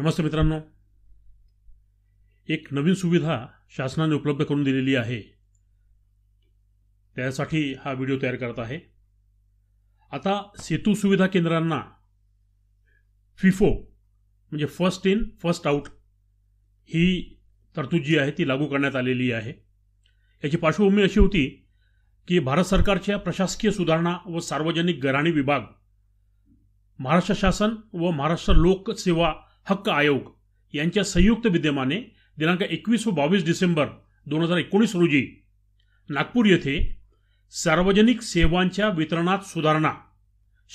नमस्ते मित्रांनो एक नवीन सुविधा शासनाने उपलब्ध करून दिलेली आहे त्यासाठी हा व्हिडिओ तयार करत आहे आता सेतू सुविधा केंद्रांना फिफो म्हणजे फर्स्ट इन फर्स्ट आउट ही तरतूद जी आहे ती लागू करण्यात आलेली आहे याची पार्श्वभूमी अशी होती की भारत सरकारच्या प्रशासकीय सुधारणा व सार्वजनिक गराणी विभाग महाराष्ट्र शासन व महाराष्ट्र लोकसेवा हक्क आयोग यांच्या संयुक्त विद्यमाने दिनांक एकवीस व बावीस डिसेंबर दोन हजार एकोणीस रोजी नागपूर येथे सार्वजनिक सेवांच्या वितरणात सुधारणा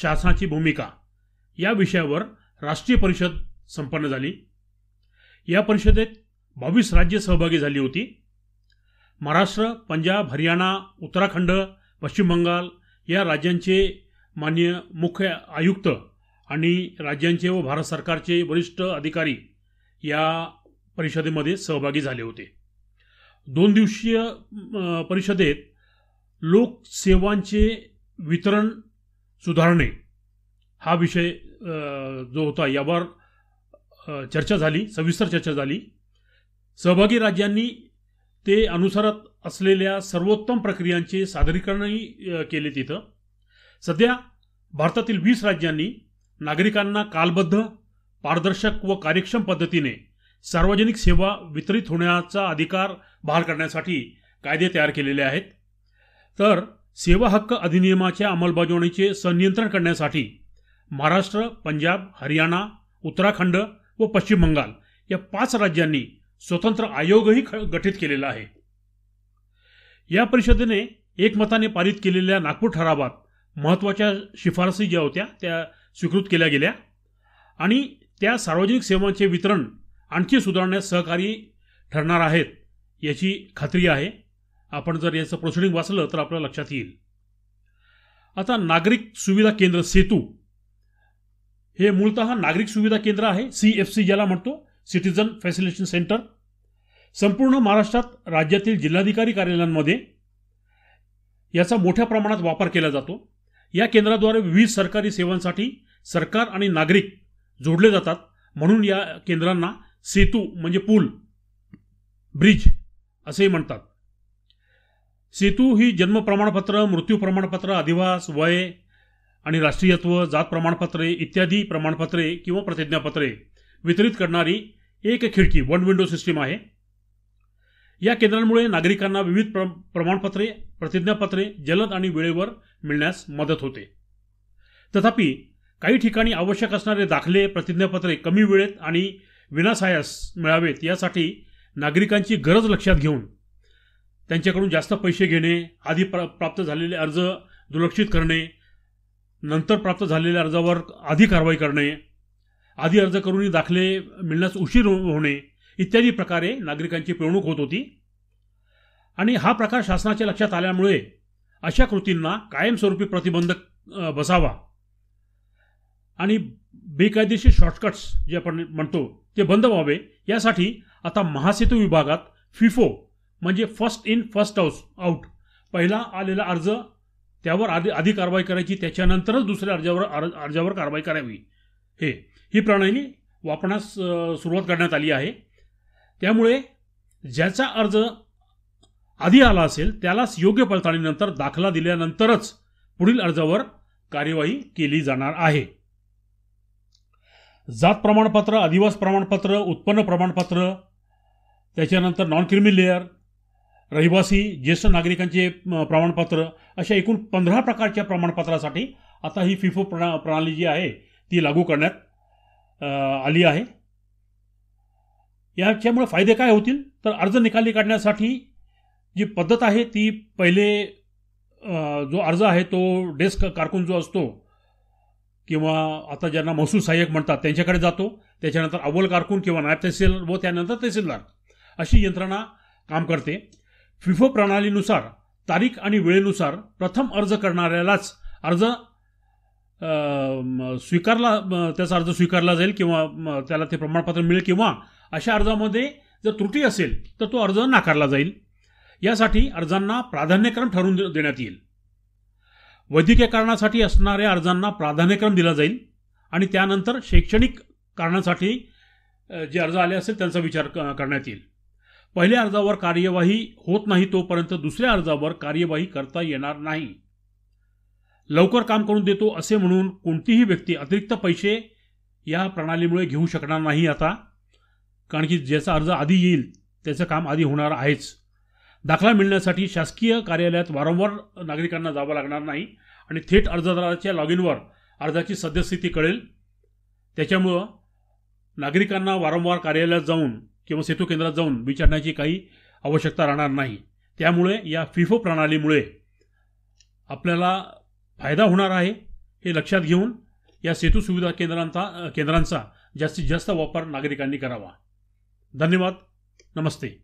शासनाची भूमिका या विषयावर राष्ट्रीय परिषद संपन्न झाली या परिषदेत बावीस राज्य सहभागी झाली होती महाराष्ट्र पंजाब हरियाणा उत्तराखंड पश्चिम बंगाल या राज्यांचे मान्य मुख्य आयुक्त आणि राज्यांचे व भारत सरकारचे वरिष्ठ अधिकारी या परिषदेमध्ये सहभागी झाले होते दोन दिवसीय परिषदेत लोकसेवांचे वितरण सुधारणे हा विषय जो होता यावर चर्चा झाली सविस्तर चर्चा झाली सहभागी राज्यांनी ते अनुसरत असलेल्या सर्वोत्तम प्रक्रियांचे सादरीकरणही केले तिथं सध्या भारतातील वीस राज्यांनी नागरिकांना कालबद्ध पारदर्शक व कार्यक्षम पद्धतीने सार्वजनिक सेवा वितरित होण्याचा अधिकार बहाल करण्यासाठी कायदे तयार केलेले आहेत तर सेवा हक्क अधिनियमाच्या अंमलबजावणीचे संनियंत्रण करण्यासाठी महाराष्ट्र पंजाब हरियाणा उत्तराखंड व पश्चिम बंगाल या पाच राज्यांनी स्वतंत्र आयोगही गठीत केलेला आहे या परिषदेने एकमताने पारित केलेल्या नागपूर ठरावात महत्त्वाच्या शिफारसी ज्या होत्या त्या स्वीकृत केल्या गेल्या आणि त्या सार्वजनिक सेवांचे वितरण आणखी सुधारण्यास सहकारी ठरणार आहेत याची खात्री आहे आपण जर याचं प्रोसिडिंग वाचलं तर आपल्या लक्षात येईल आता नागरिक सुविधा केंद्र सेतू हे मूळत नागरिक सुविधा केंद्र आहे सी एफ सी ज्याला म्हणतो सिटीजन फॅसिलिटेशन सेंटर संपूर्ण महाराष्ट्रात राज्यातील जिल्हाधिकारी कार्यालयांमध्ये याचा मोठ्या प्रमाणात वापर केला जातो या केंद्राद्वारे विविध सरकारी सेवांसाठी सरकार आणि नागरिक जोडले जातात म्हणून या केंद्रांना सेतू म्हणजे पूल ब्रिज असेही म्हणतात सेतू ही जन्म प्रमाणपत्र मृत्यू प्रमाणपत्र अधिवास वय आणि राष्ट्रीयत्व जात प्रमाणपत्रे इत्यादी प्रमाणपत्रे किंवा प्रतिज्ञापत्रे वितरित करणारी एक खिडकी वन विंडो सिस्टीम आहे या केंद्रांमुळे नागरिकांना विविध प्र प्रमाणपत्रे प्रतिज्ञापत्रे जलद आणि वेळेवर मिळण्यास मदत होते तथापि काही ठिकाणी आवश्यक असणारे दाखले प्रतिज्ञापत्रे कमी वेळेत आणि विनासायास मिळावेत यासाठी नागरिकांची गरज लक्षात घेऊन त्यांच्याकडून जास्त पैसे घेणे आधी प्र प्राप्त झालेले अर्ज दुर्लक्षित करणे नंतर प्राप्त झालेल्या अर्जावर आधी कारवाई करणे आधी अर्ज करूनही दाखले मिळण्यास उशीर हो- होणे इत्यादी प्रकारे नागरिकांची पिळवणूक होत होती आणि हा प्रकार शासनाच्या लक्षात आल्यामुळे अशा कृतींना कायमस्वरूपी प्रतिबंधक बसावा आणि बेकायदेशीर शॉर्टकट्स जे आपण म्हणतो ते बंद व्हावे यासाठी आता महासेतू विभागात फिफो म्हणजे first in first house out पहिला आलेला अर्ज त्यावर आधी आधी कारवाई करायची त्याच्यानंतरच दुसऱ्या अर्जावर अर्जावर कारवाई करावी हे ही प्रणाली वापरण्यास सुरुवात करण्यात आली आहे त्यामुळे ज्याचा अर्ज आधी आला असेल त्यालाच योग्य पडताळणीनंतर दाखला दिल्यानंतरच पुढील अर्जावर कार्यवाही केली जाणार आहे जात प्रमाणपत्र अधिवास प्रमाणपत्र उत्पन्न प्रमाणपत्र त्याच्यानंतर नॉन क्रिमी लेअर रहिवासी ज्येष्ठ नागरिकांचे प्रमाणपत्र अशा एकूण पंधरा प्रकारच्या प्रमाणपत्रासाठी आता ही फिफो प्रणा प्रणाली जी आहे ती लागू करण्यात आली आहे याच्यामुळे फायदे काय होतील तर अर्ज निकाली काढण्यासाठी जी पद्धत आहे ती पहिले जो अर्ज आहे तो डेस्क कारकून जो असतो किंवा आता ज्यांना महसूल सहाय्यक म्हणतात त्यांच्याकडे जातो त्याच्यानंतर अव्वल कारकून किंवा नायब तहसील व त्यानंतर तहसीलदार अशी यंत्रणा काम करते फिफो प्रणालीनुसार तारीख आणि वेळेनुसार प्रथम अर्ज करणाऱ्यालाच अर्ज स्वीकारला त्याचा अर्ज स्वीकारला जाईल किंवा त्याला ते प्रमाणपत्र मिळेल किंवा अशा अर्जामध्ये जर त्रुटी असेल तर तो अर्ज नाकारला जाईल यासाठी अर्जांना प्राधान्यक्रम ठरवून देण्यात येईल वैद्यकीय कारणासाठी असणाऱ्या अर्जांना प्राधान्यक्रम दिला जाईल आणि त्यानंतर शैक्षणिक कारणासाठी जे अर्ज आले असेल त्यांचा विचार करण्यात येईल पहिल्या अर्जावर कार्यवाही होत नाही तोपर्यंत दुसऱ्या अर्जावर कार्यवाही करता येणार नाही लवकर काम करून देतो असे म्हणून कोणतीही व्यक्ती अतिरिक्त पैसे या प्रणालीमुळे घेऊ शकणार नाही आता कारण की ज्याचा अर्ज आधी येईल त्याचं काम आधी होणार आहेच दाखला मिळण्यासाठी शासकीय कार्यालयात वारंवार नागरिकांना जावं लागणार नाही आणि थेट अर्जदाराच्या लॉग इनवर अर्जाची सद्यस्थिती कळेल त्याच्यामुळं नागरिकांना वारंवार कार्यालयात जाऊन किंवा सेतू केंद्रात जाऊन विचारण्याची काही आवश्यकता राहणार नाही त्यामुळे या फिफो प्रणालीमुळे आपल्याला फायदा होणार आहे हे लक्षात घेऊन या सेतू सुविधा केंद्रांचा केंद्रांचा जास्तीत जास्त वापर नागरिकांनी करावा धन्यवाद नमस्ते